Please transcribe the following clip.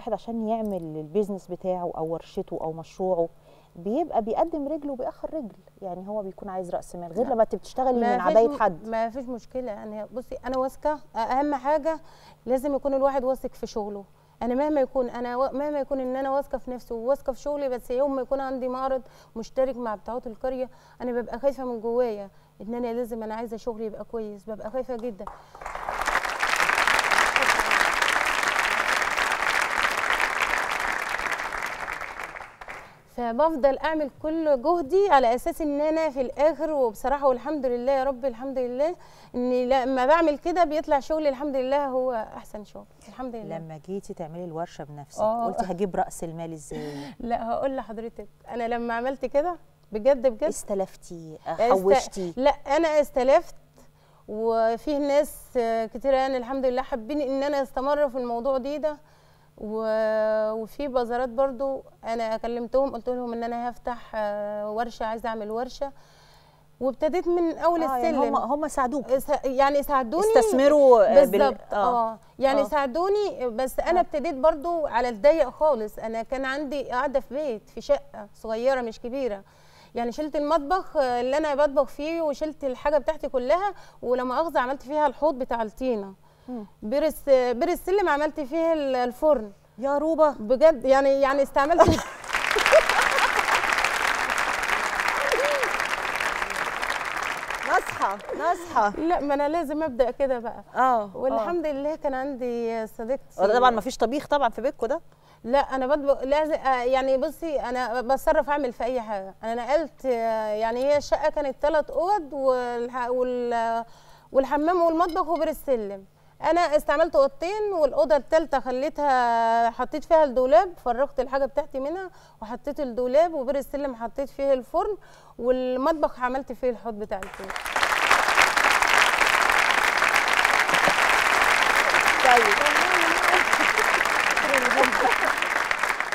الواحد عشان يعمل البيزنس بتاعه او ورشته او مشروعه بيبقى بيقدم رجله وبيأخر رجل يعني هو بيكون عايز راس مال غير لما انت بتشتغلي من عبايه حد ما فيش مشكله انا يعني بصي انا واثقه اهم حاجه لازم يكون الواحد واثق في شغله انا مهما يكون انا و... مهما يكون ان انا واثقه في نفسي وواثقه في شغلي بس يوم ما يكون عندي معرض مشترك مع بتاعات القريه انا ببقى خايفه من جوايا ان انا لازم انا عايزه شغلي يبقى كويس ببقى خايفه جدا فبفضل اعمل كل جهدي على اساس ان انا في الاخر وبصراحه والحمد لله يا رب الحمد لله ان لما بعمل كده بيطلع شغلي الحمد لله هو احسن شغل الحمد لله لما جيتي تعملي الورشه بنفسك آه. قلتي هجيب راس المال ازاي لا هقول لحضرتك انا لما عملت كده بجد بجد استلفتي حوشتي است... لا انا استلفت وفي ناس كتير يعني الحمد لله حابين ان انا استمر في الموضوع دي ده و... وفي بازارات برضو انا كلمتهم قلت لهم ان انا هفتح آه، ورشه عايزه اعمل ورشه وابتديت من اول آه يعني السلم يعني هم هم ساعدوك يعني ساعدوني استثمروا آه، بالظبط آه. اه يعني آه. ساعدوني بس انا آه. ابتديت آه. برضو على الضيق خالص انا كان عندي قاعده في بيت في شقه صغيره مش كبيره يعني شلت المطبخ اللي انا بطبخ فيه وشلت الحاجه بتاعتي كلها ولما اخذ عملت فيها الحوض بتاع الطينه بير السلم عملت فيه الفرن يا روبا بجد يعني يعني استعملت نصحة نصحة لا ما انا لازم ابدا كده بقى اه, آه. والحمد لله كان عندي صديقتي طبعا ما فيش طبيخ طبعا في بيتكم ده لا انا بطبخ لازم آه، يعني بصي انا بتصرف اعمل في اي حاجه انا نقلت آه، يعني هي الشقه كانت ثلاث اوض والحمام والمطبخ وبر السلم انا استعملت اوضتين والاوضه الثالثه خليتها حطيت فيها الدولاب فرغت الحاجه بتاعتي منها وحطيت الدولاب وبير السلم حطيت فيه الفرن والمطبخ عملت فيه الحوض بتاع الفرن